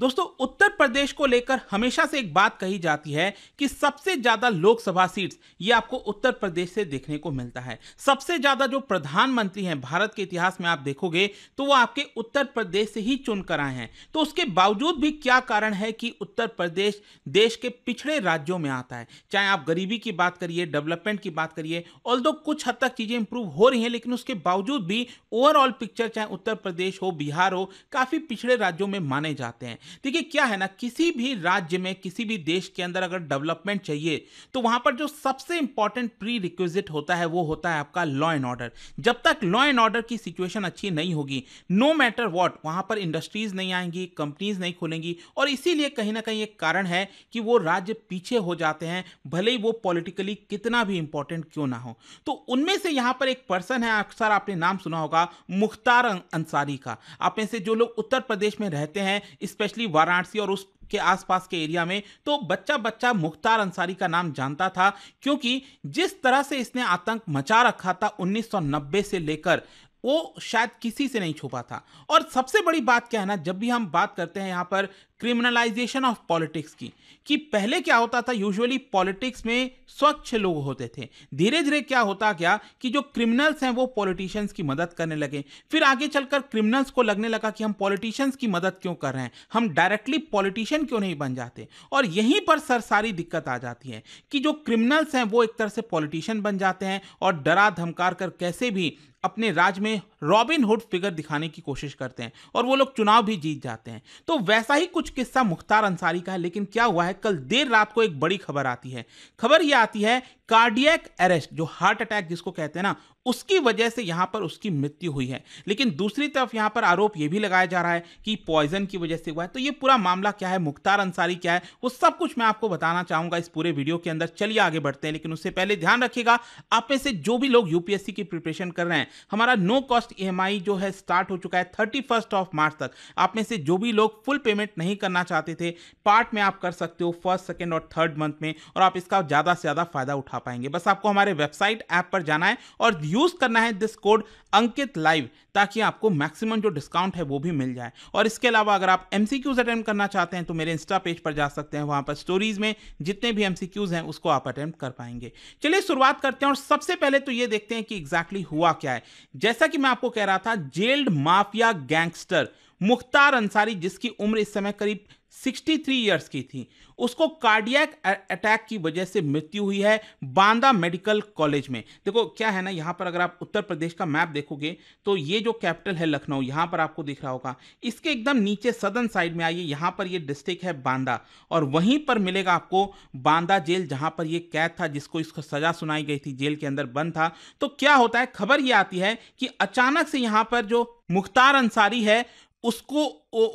दोस्तों उत्तर प्रदेश को लेकर हमेशा से एक बात कही जाती है कि सबसे ज्यादा लोकसभा सीट्स ये आपको उत्तर प्रदेश से देखने को मिलता है सबसे ज्यादा जो प्रधानमंत्री हैं भारत के इतिहास में आप देखोगे तो वो आपके उत्तर प्रदेश से ही चुनकर आए हैं तो उसके बावजूद भी क्या कारण है कि उत्तर प्रदेश देश के पिछड़े राज्यों में आता है चाहे आप गरीबी की बात करिए डेवलपमेंट की बात करिए ऑल कुछ हद तक चीजें इंप्रूव हो रही हैं लेकिन उसके बावजूद भी ओवरऑल पिक्चर चाहे उत्तर प्रदेश हो बिहार हो काफी पिछड़े राज्यों में माने जाते हैं देखिए क्या है ना किसी भी राज्य में किसी भी देश के अंदर अगर डेवलपमेंट चाहिए तो वहां पर जो सबसे इंपॉर्टेंट प्री रिक्विजिट होता है वो होता है आपका लॉ एंड ऑर्डर जब तक लॉ एंड ऑर्डर की सिचुएशन अच्छी नहीं होगी नो मैटर वॉट वहां पर इंडस्ट्रीज नहीं आएंगी कंपनीज नहीं खुलेंगी और इसीलिए कहीं ना कहीं एक कारण है कि वो राज्य पीछे हो जाते हैं भले ही वो पॉलिटिकली कितना भी इंपॉर्टेंट क्यों ना हो तो उनमें से यहां पर एक पर्सन है अक्सर आपने नाम सुना होगा मुख्तार अं-, अंसारी का आप में से जो लोग उत्तर प्रदेश में रहते हैं स्पेशली स्पेशली वाराणसी और उस के आसपास के एरिया में तो बच्चा बच्चा मुख्तार अंसारी का नाम जानता था क्योंकि जिस तरह से इसने आतंक मचा रखा था 1990 से लेकर वो शायद किसी से नहीं छुपा था और सबसे बड़ी बात क्या है ना जब भी हम बात करते हैं यहाँ पर क्रिमिनलाइजेशन ऑफ पॉलिटिक्स की कि पहले क्या होता था यूजुअली पॉलिटिक्स में स्वच्छ लोग होते थे धीरे धीरे क्या होता गया कि जो क्रिमिनल्स हैं वो पॉलिटिशियंस की मदद करने लगे फिर आगे चलकर क्रिमिनल्स को लगने लगा कि हम पॉलिटिशियंस की मदद क्यों कर रहे हैं हम डायरेक्टली पॉलिटिशियन क्यों नहीं बन जाते और यहीं पर सर सारी दिक्कत आ जाती है कि जो क्रिमिनल्स हैं वो एक तरह से पॉलिटिशियन बन जाते हैं और डरा धमकार कर कैसे भी अपने राज में रॉबिन हुड फिगर दिखाने की कोशिश करते हैं और वो लोग चुनाव भी जीत जाते हैं तो वैसा ही कुछ कुछ किस्सा मुख्तार अंसारी का है लेकिन क्या हुआ है कल देर रात को एक बड़ी खबर आती है खबर यह आती है कार्डियक अरेस्ट जो हार्ट अटैक जिसको कहते हैं ना उसकी वजह से यहां पर उसकी मृत्यु हुई है लेकिन दूसरी तरफ यहां पर आरोप यह भी लगाया जा रहा है कि पॉइजन की वजह से हुआ है तो यह पूरा मामला क्या है मुख्तार अंसारी क्या है वो सब कुछ मैं आपको बताना चाहूंगा इस पूरे वीडियो के अंदर चलिए आगे बढ़ते हैं लेकिन उससे पहले ध्यान रखिएगा आप में से जो भी लोग यूपीएससी की प्रिपरेशन कर रहे हैं हमारा नो कॉस्ट ई जो है स्टार्ट हो चुका है थर्टी ऑफ मार्च तक आप में से जो भी लोग फुल पेमेंट नहीं करना चाहते थे पार्ट में आप कर सकते हो फर्स्ट सेकेंड और थर्ड मंथ में और आप इसका ज़्यादा से ज़्यादा फायदा उठा पाएंगे बस आपको हमारे वेबसाइट ऐप पर जाना है और यूज़ करना है दिस कोड अंकित लाइव ताकि आपको मैक्सिमम जो डिस्काउंट है वो भी मिल जाए और इसके अलावा अगर आप एम अटेम्प्ट करना चाहते हैं तो मेरे इंस्टा पेज पर जा सकते हैं वहां पर स्टोरीज में जितने भी एम हैं उसको आप अटैम्प्ट कर पाएंगे चलिए शुरुआत करते हैं और सबसे पहले तो ये देखते हैं कि एग्जैक्टली exactly हुआ क्या है जैसा कि मैं आपको कह रहा था jailed mafia gangster Mukhtar Ansari जिसकी उम्र इस समय करीब 63 ईयर्स की थी उसको कार्डियक अटैक की वजह से मृत्यु हुई है बांदा मेडिकल कॉलेज में देखो क्या है ना यहाँ पर अगर आप उत्तर प्रदेश का मैप देखोगे तो ये जो कैपिटल है लखनऊ यहाँ पर आपको दिख रहा होगा इसके एकदम नीचे सदन साइड में आइए यहाँ पर ये डिस्ट्रिक्ट है बांदा और वहीं पर मिलेगा आपको बांदा जेल जहाँ पर ये कैद था जिसको इसको सजा सुनाई गई थी जेल के अंदर बंद था तो क्या होता है खबर ये आती है कि अचानक से यहाँ पर जो मुख्तार अंसारी है उसको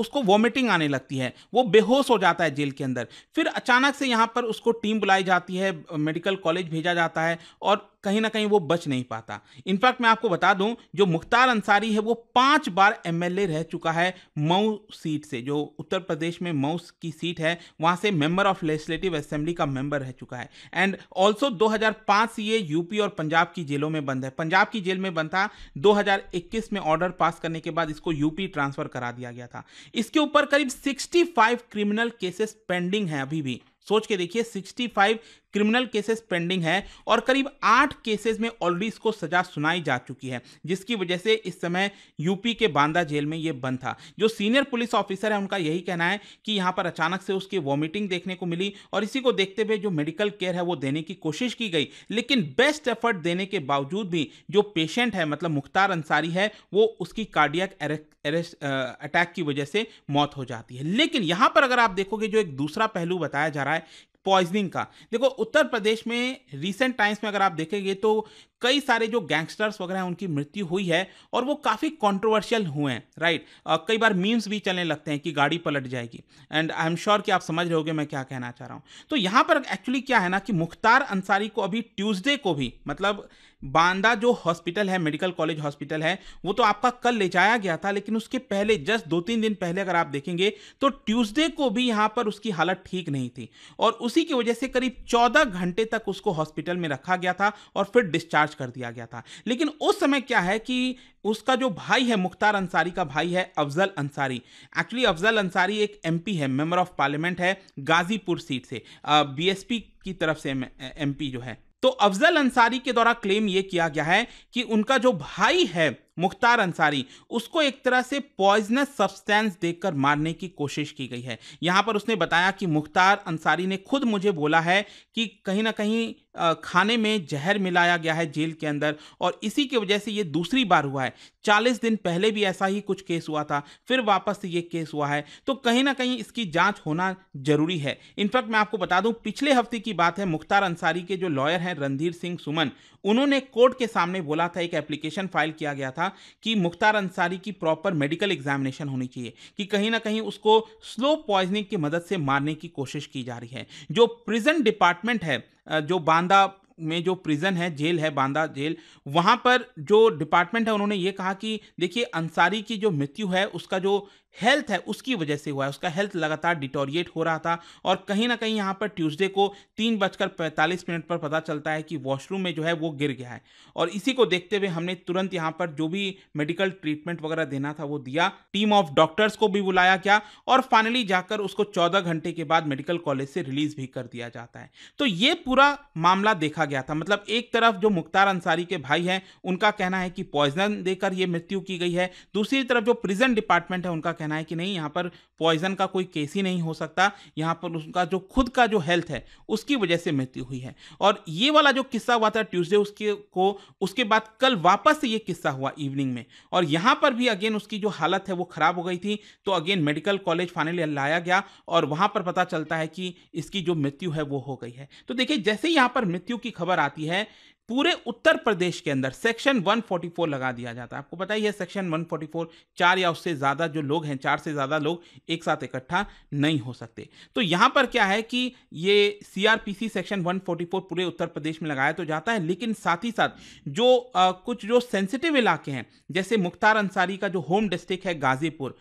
उसको वॉमिटिंग आने लगती है वो बेहोश हो जाता है जेल के अंदर फिर अचानक से यहाँ पर उसको टीम बुलाई जाती है मेडिकल कॉलेज भेजा जाता है और कहीं ना कहीं वो बच नहीं पाता इनफैक्ट मैं आपको बता दूं जो मुख्तार अंसारी है वो पांच बार एमएलए रह चुका है मऊ सीट से जो उत्तर प्रदेश में मऊ की सीट है वहाँ से मेंबर ऑफ लेजिस्लेटिव असेंबली का मेंबर रह चुका है एंड ऑल्सो दो से ये यूपी और पंजाब की जेलों में बंद है पंजाब की जेल में बंद था दो में ऑर्डर पास करने के बाद इसको यूपी ट्रांसफर करा दिया गया था इसके ऊपर करीब सिक्सटी क्रिमिनल केसेस पेंडिंग हैं अभी भी सोच के देखिए 65 क्रिमिनल केसेस पेंडिंग है और करीब आठ केसेस में ऑलरेडी इसको सजा सुनाई जा चुकी है जिसकी वजह से इस समय यूपी के बांदा जेल में ये बंद था जो सीनियर पुलिस ऑफिसर है उनका यही कहना है कि यहाँ पर अचानक से उसकी वॉमिटिंग देखने को मिली और इसी को देखते हुए जो मेडिकल केयर है वो देने की कोशिश की गई लेकिन बेस्ट एफर्ट देने के बावजूद भी जो पेशेंट है मतलब मुख्तार अंसारी है वो उसकी कार्डियक अटैक की वजह से मौत हो जाती है लेकिन यहाँ पर अगर आप देखोगे जो एक दूसरा पहलू बताया जा रहा रहा है पॉइजनिंग का देखो उत्तर प्रदेश में रिसेंट टाइम्स में अगर आप देखेंगे तो कई सारे जो गैंगस्टर्स वगैरह हैं उनकी मृत्यु हुई है और वो काफ़ी कंट्रोवर्शियल हुए हैं राइट कई बार मीम्स भी चलने लगते हैं कि गाड़ी पलट जाएगी एंड आई एम श्योर कि आप समझ रहे होगे मैं क्या कहना चाह रहा हूँ तो यहाँ पर एक्चुअली क्या है ना कि मुख्तार अंसारी को अभी ट्यूसडे को भी मतलब बांदा जो हॉस्पिटल है मेडिकल कॉलेज हॉस्पिटल है वो तो आपका कल ले जाया गया था लेकिन उसके पहले जस्ट दो तीन दिन पहले अगर आप देखेंगे तो ट्यूसडे को भी यहाँ पर उसकी हालत ठीक नहीं थी और उसी की वजह से करीब चौदह घंटे तक उसको हॉस्पिटल में रखा गया था और फिर डिस्चार्ज बर्दाश्त कर दिया गया था लेकिन उस समय क्या है कि उसका जो भाई है मुख्तार अंसारी का भाई है अफजल अंसारी एक्चुअली अफजल अंसारी एक एमपी है मेंबर ऑफ पार्लियामेंट है गाजीपुर सीट से बीएसपी की तरफ से एमपी जो है तो अफजल अंसारी के द्वारा क्लेम ये किया गया है कि उनका जो भाई है मुख्तार अंसारी उसको एक तरह से पॉइजनस सब्सटेंस देकर मारने की कोशिश की गई है यहाँ पर उसने बताया कि मुख्तार अंसारी ने खुद मुझे बोला है कि कहीं ना कहीं खाने में जहर मिलाया गया है जेल के अंदर और इसी की वजह से ये दूसरी बार हुआ है चालीस दिन पहले भी ऐसा ही कुछ केस हुआ था फिर वापस से ये केस हुआ है तो कहीं ना कहीं इसकी जांच होना जरूरी है इनफैक्ट मैं आपको बता दूं पिछले हफ्ते की बात है मुख्तार अंसारी के जो लॉयर हैं रणधीर सिंह सुमन उन्होंने कोर्ट के सामने बोला था एक एप्लीकेशन फाइल किया गया था था कि मुख्तार अंसारी की प्रॉपर मेडिकल एग्जामिनेशन होनी चाहिए कि कहीं ना कहीं उसको स्लो पॉइजनिंग की मदद से मारने की कोशिश की जा रही है जो प्रिजन डिपार्टमेंट है जो बांदा में जो प्रिजन है जेल है बांदा जेल वहाँ पर जो डिपार्टमेंट है उन्होंने ये कहा कि देखिए अंसारी की जो मृत्यु है उसका जो हेल्थ है उसकी वजह से हुआ है उसका हेल्थ लगातार डिटोरिएट हो रहा था और कहीं ना कहीं यहाँ पर ट्यूसडे को तीन बजकर पैंतालीस मिनट पर पता चलता है कि वॉशरूम में जो है वो गिर गया है और इसी को देखते हुए हमने तुरंत यहाँ पर जो भी मेडिकल ट्रीटमेंट वगैरह देना था वो दिया टीम ऑफ डॉक्टर्स को भी बुलाया गया और फाइनली जाकर उसको चौदह घंटे के बाद मेडिकल कॉलेज से रिलीज भी कर दिया जाता है तो ये पूरा मामला देखा गया था मतलब एक तरफ जो मुख्तार अंसारी के भाई हैं उनका कहना है कि पॉइजन देकर ये मृत्यु की गई है दूसरी तरफ जो प्रिजन डिपार्टमेंट है उनका कहना है कि नहीं यहाँ पर पॉइजन का कोई केस ही नहीं हो सकता यहाँ पर उसका जो खुद का जो हेल्थ है उसकी वजह से मृत्यु हुई है और ये वाला जो किस्सा हुआ था ट्यूसडे उसके को उसके बाद कल वापस से ये किस्सा हुआ इवनिंग में और यहाँ पर भी अगेन उसकी जो हालत है वो ख़राब हो गई थी तो अगेन मेडिकल कॉलेज फाइनली लाया गया और वहाँ पर पता चलता है कि इसकी जो मृत्यु है वो हो गई है तो देखिए जैसे यहाँ पर मृत्यु की खबर आती है पूरे उत्तर प्रदेश के अंदर सेक्शन 144 लगा दिया जाता है आपको पता ही है सेक्शन 144 चार या उससे ज़्यादा जो लोग हैं चार से ज़्यादा लोग एक साथ इकट्ठा नहीं हो सकते तो यहाँ पर क्या है कि ये सीआरपीसी सेक्शन 144 पूरे उत्तर प्रदेश में लगाया तो जाता है लेकिन साथ ही साथ जो आ, कुछ जो सेंसिटिव इलाके हैं जैसे मुख्तार अंसारी का जो होम डिस्ट्रिक्ट है गाजीपुर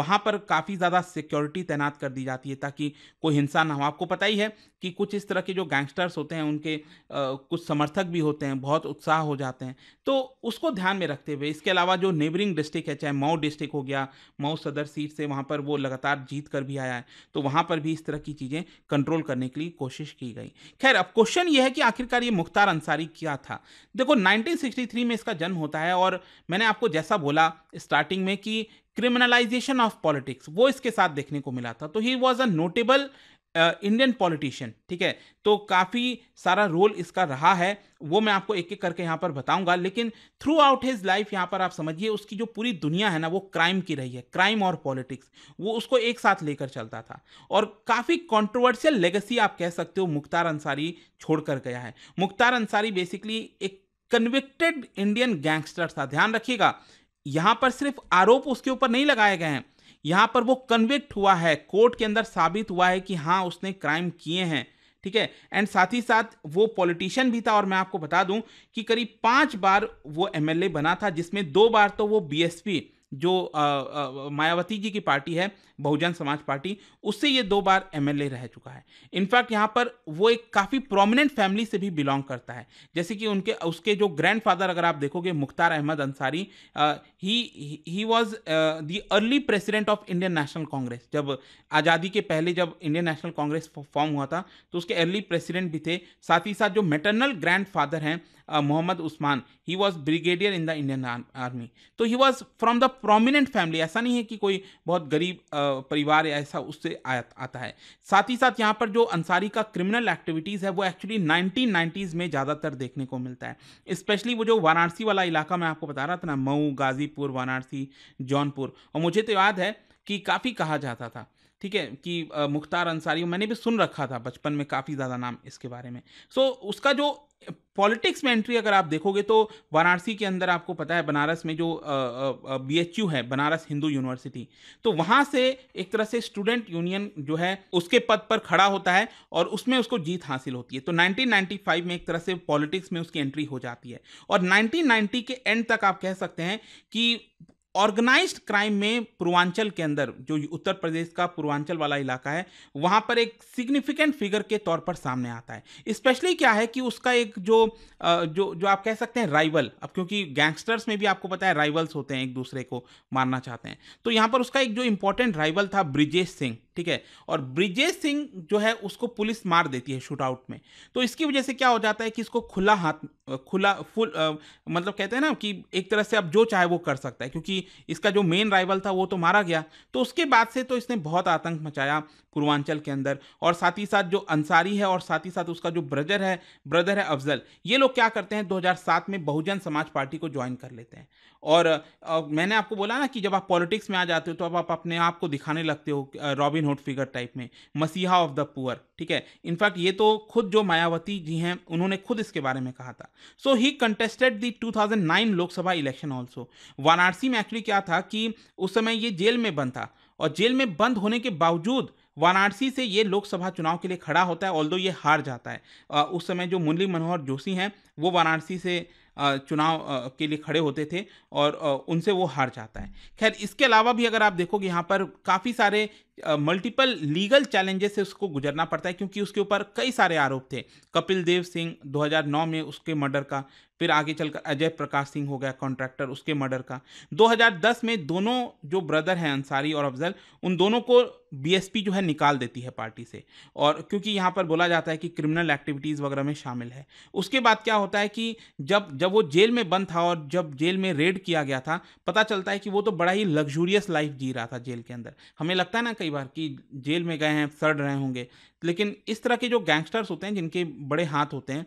वहाँ पर काफ़ी ज़्यादा सिक्योरिटी तैनात कर दी जाती है ताकि कोई हिंसा ना हो आपको पता ही है कि कुछ इस तरह के जो गैंगस्टर्स होते हैं उनके आ, कुछ समर्थक भी होते हैं बहुत उत्साह हो जाते हैं तो उसको ध्यान में रखते हुए इसके अलावा जो नेबरिंग डिस्ट्रिक्ट है चाहे मऊ डिस्ट्रिक्ट हो गया मऊ सदर सीट से वहाँ पर वो लगातार जीत कर भी आया है तो वहाँ पर भी इस तरह की चीज़ें कंट्रोल करने के लिए कोशिश की गई खैर अब क्वेश्चन ये है कि आखिरकार ये मुख्तार अंसारी क्या था देखो नाइनटीन में इसका जन्म होता है और मैंने आपको जैसा बोला स्टार्टिंग में कि क्रिमिनलाइजेशन ऑफ पॉलिटिक्स वो इसके साथ देखने को मिला था तो he was a notable Indian politician ठीक है तो काफ़ी सारा रोल इसका रहा है वो मैं आपको एक एक करके यहाँ पर बताऊंगा लेकिन थ्रू आउट हिज लाइफ यहाँ पर आप समझिए उसकी जो पूरी दुनिया है ना वो क्राइम की रही है क्राइम और पॉलिटिक्स वो उसको एक साथ लेकर चलता था और काफ़ी कॉन्ट्रोवर्शियल लेगेसी आप कह सकते हो मुख्तार अंसारी छोड़कर गया है मुख्तार अंसारी बेसिकली एक कन्विक्टेड इंडियन गैंगस्टर था ध्यान रखिएगा यहाँ पर सिर्फ आरोप उसके ऊपर नहीं लगाए गए हैं यहाँ पर वो कन्विक्ट हुआ है कोर्ट के अंदर साबित हुआ है कि हाँ उसने क्राइम किए हैं ठीक है एंड साथ ही साथ वो पॉलिटिशियन भी था और मैं आपको बता दूं कि करीब पांच बार वो एमएलए बना था जिसमें दो बार तो वो बीएसपी जो मायावती जी की पार्टी है बहुजन समाज पार्टी उससे ये दो बार एमएलए रह चुका है इनफैक्ट यहाँ पर वो एक काफ़ी प्रोमिनेंट फैमिली से भी बिलोंग करता है जैसे कि उनके उसके जो ग्रैंडफादर अगर आप देखोगे Mukhtar Ahmad Ansari he he was the early president of Indian National Congress जब आज़ादी के पहले जब इंडियन नेशनल कांग्रेस फॉर्म हुआ था तो उसके अर्ली प्रेसिडेंट भी थे साथ ही साथ जो मेटरनल ग्रैंड हैं Mohammad Usman he was brigadier in the Indian army तो he was from the prominent family ऐसा नहीं है कि कोई बहुत गरीब uh, परिवार या ऐसा उससे आया आता है साथ ही साथ यहाँ पर जो अंसारी का क्रिमिनल एक्टिविटीज़ है वो एक्चुअली नाइनटीन में ज़्यादातर देखने को मिलता है स्पेशली वो जो वाराणसी वाला इलाका मैं आपको बता रहा था ना मऊ गाजीपुर वाराणसी जौनपुर और मुझे तो याद है कि काफ़ी कहा जाता था ठीक है कि uh, मुख्तार अंसारी मैंने भी सुन रखा था बचपन में काफ़ी ज़्यादा नाम इसके बारे में सो so, उसका जो पॉलिटिक्स में एंट्री अगर आप देखोगे तो वाराणसी के अंदर आपको पता है बनारस में जो बी एच यू है बनारस हिंदू यूनिवर्सिटी तो वहाँ से एक तरह से स्टूडेंट यूनियन जो है उसके पद पर खड़ा होता है और उसमें उसको जीत हासिल होती है तो 1995 में एक तरह से पॉलिटिक्स में उसकी एंट्री हो जाती है और 1990 के एंड तक आप कह सकते हैं कि ऑर्गेनाइज्ड क्राइम में पूर्वांचल के अंदर जो उत्तर प्रदेश का पूर्वांचल वाला इलाका है वहाँ पर एक सिग्निफिकेंट फिगर के तौर पर सामने आता है स्पेशली क्या है कि उसका एक जो जो जो आप कह सकते हैं राइवल अब क्योंकि गैंगस्टर्स में भी आपको पता है राइवल्स होते हैं एक दूसरे को मारना चाहते हैं तो यहाँ पर उसका एक जो इम्पोर्टेंट राइवल था ब्रिजेश सिंह ठीक है और ब्रिजेश सिंह जो है उसको पुलिस मार देती है शूट आउट में तो इसकी वजह से क्या हो जाता है कि इसको खुला हाथ खुला फुल आ, मतलब कहते हैं ना कि एक तरह से अब जो चाहे वो कर सकता है क्योंकि इसका जो मेन राइवल था वो तो मारा गया तो उसके बाद से तो इसने बहुत आतंक मचाया पूर्वांचल के अंदर और साथ ही साथ जो अंसारी है और साथ ही साथ उसका जो ब्रदर है ब्रदर है अफजल ये लोग क्या करते हैं 2007 में बहुजन समाज पार्टी को ज्वाइन कर लेते हैं और आ, मैंने आपको बोला ना कि जब आप पॉलिटिक्स में आ जाते हो तो अब आप अपने आप को दिखाने लगते हो रॉबिन हुड फिगर टाइप में मसीहा ऑफ द पुअर ठीक है इनफैक्ट ये तो खुद जो मायावती जी हैं उन्होंने खुद इसके बारे में कहा था so he contested the 2009 Lok Sabha election also Varanasi में एक्चुअली क्या था कि उस समय ये जेल में बंद था और जेल में बंद होने के बावजूद वाराणसी से ये लोकसभा चुनाव के लिए खड़ा होता है ऑल ये हार जाता है उस समय जो मुरली मनोहर जोशी हैं वो वाराणसी से चुनाव के लिए खड़े होते थे और उनसे वो हार जाता है खैर इसके अलावा भी अगर आप देखोगे यहाँ पर काफ़ी सारे मल्टीपल लीगल चैलेंजेस से उसको गुजरना पड़ता है क्योंकि उसके ऊपर कई सारे आरोप थे कपिल देव सिंह 2009 में उसके मर्डर का फिर आगे चलकर अजय प्रकाश सिंह हो गया कॉन्ट्रैक्टर उसके मर्डर का 2010 में दोनों जो ब्रदर हैं अंसारी और अफजल उन दोनों को बीएसपी जो है निकाल देती है पार्टी से और क्योंकि यहाँ पर बोला जाता है कि क्रिमिनल एक्टिविटीज़ वगैरह में शामिल है उसके बाद क्या होता है कि जब जब वो जेल में बंद था और जब जेल में रेड किया गया था पता चलता है कि वो तो बड़ा ही लग्जूरियस लाइफ जी रहा था जेल के अंदर हमें लगता है ना कई कई बार कि जेल में गए हैं सड़ रहे होंगे लेकिन इस तरह के जो गैंगस्टर्स होते हैं जिनके बड़े हाथ होते हैं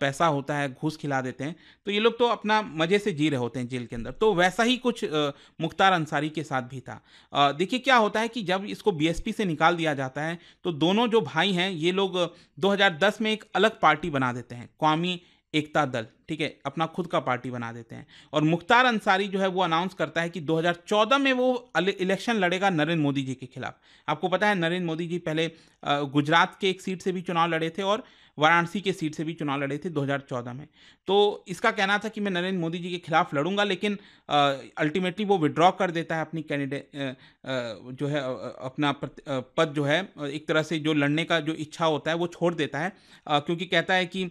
पैसा होता है घूस खिला देते हैं तो ये लोग तो अपना मज़े से जी रहे होते हैं जेल के अंदर तो वैसा ही कुछ मुख्तार अंसारी के साथ भी था देखिए क्या होता है कि जब इसको बीएसपी से निकाल दिया जाता है तो दोनों जो भाई हैं ये लोग 2010 में एक अलग पार्टी बना देते हैं कौमी एकता दल ठीक है अपना खुद का पार्टी बना देते हैं और मुख्तार अंसारी जो है वो अनाउंस करता है कि 2014 में वो इलेक्शन लड़ेगा नरेंद्र मोदी जी के खिलाफ आपको पता है नरेंद्र मोदी जी पहले गुजरात के एक सीट से भी चुनाव लड़े थे और वाराणसी के सीट से भी चुनाव लड़े थे 2014 में तो इसका कहना था कि मैं नरेंद्र मोदी जी के खिलाफ लड़ूंगा लेकिन अल्टीमेटली वो विड्रॉ कर देता है अपनी कैंडिडेट जो है अपना पद जो है एक तरह से जो लड़ने का जो इच्छा होता है वो छोड़ देता है क्योंकि कहता है कि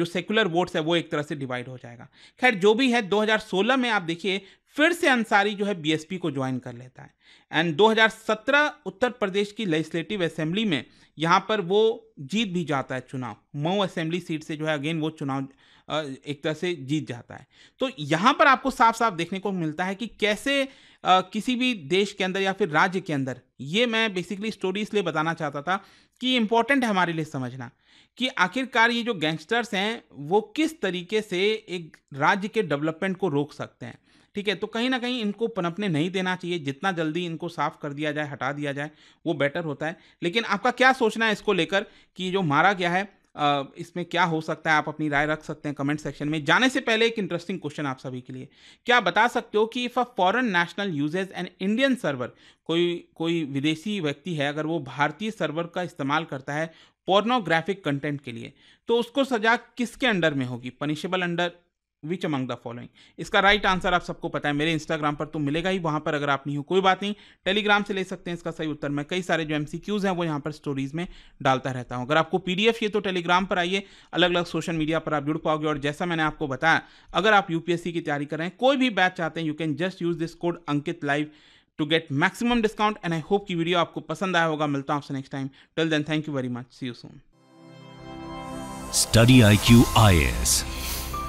जो सेकुलर वोट्स है वो एक तरह से डिवाइड हो जाएगा खैर जो भी है 2016 में आप देखिए फिर से अंसारी जो है बीएसपी को ज्वाइन कर लेता है एंड 2017 उत्तर प्रदेश की लेजिस्लेटिव असेंबली में यहाँ पर वो जीत भी जाता है चुनाव मऊ असेंबली सीट से जो है अगेन वो चुनाव एक तरह से जीत जाता है तो यहाँ पर आपको साफ साफ देखने को मिलता है कि कैसे किसी भी देश के अंदर या फिर राज्य के अंदर ये मैं बेसिकली स्टोरी इसलिए बताना चाहता था कि इम्पॉर्टेंट है हमारे लिए समझना कि आखिरकार ये जो गैंगस्टर्स हैं वो किस तरीके से एक राज्य के डेवलपमेंट को रोक सकते हैं ठीक है तो कहीं ना कहीं इनको पनपने नहीं देना चाहिए जितना जल्दी इनको साफ कर दिया जाए हटा दिया जाए वो बेटर होता है लेकिन आपका क्या सोचना है इसको लेकर कि जो मारा गया है इसमें क्या हो सकता है आप अपनी राय रख सकते हैं कमेंट सेक्शन में जाने से पहले एक इंटरेस्टिंग क्वेश्चन आप सभी के लिए क्या बता सकते हो कि if a foreign national uses an Indian server कोई कोई विदेशी व्यक्ति है अगर वो भारतीय सर्वर का इस्तेमाल करता है पोर्नोग्राफिक कंटेंट के लिए तो उसको सजा किसके अंडर में होगी punishable under which among the following इसका राइट आंसर आप सबको पता है मेरे इंस्टाग्राम पर तो मिलेगा ही वहां पर अगर आप नहीं हो कोई बात नहीं टेलीग्राम से ले सकते हैं इसका सही उत्तर मैं कई सारे जो एम हैं वो यहाँ पर स्टोरीज में डालता रहता हूँ अगर आपको पी ये तो टेलीग्राम पर आइए अलग अलग सोशल मीडिया पर आप जुड़ पाओगे और जैसा मैंने आपको बताया अगर आप यूपीएससी की तैयारी कर रहे हैं कोई भी बैच चाहते हैं you can just use this code Ankit live to get maximum discount and I hope की वीडियो आपको पसंद आया होगा मिलता हूँ आपसे next time till then thank you very much see you soon study I Q I S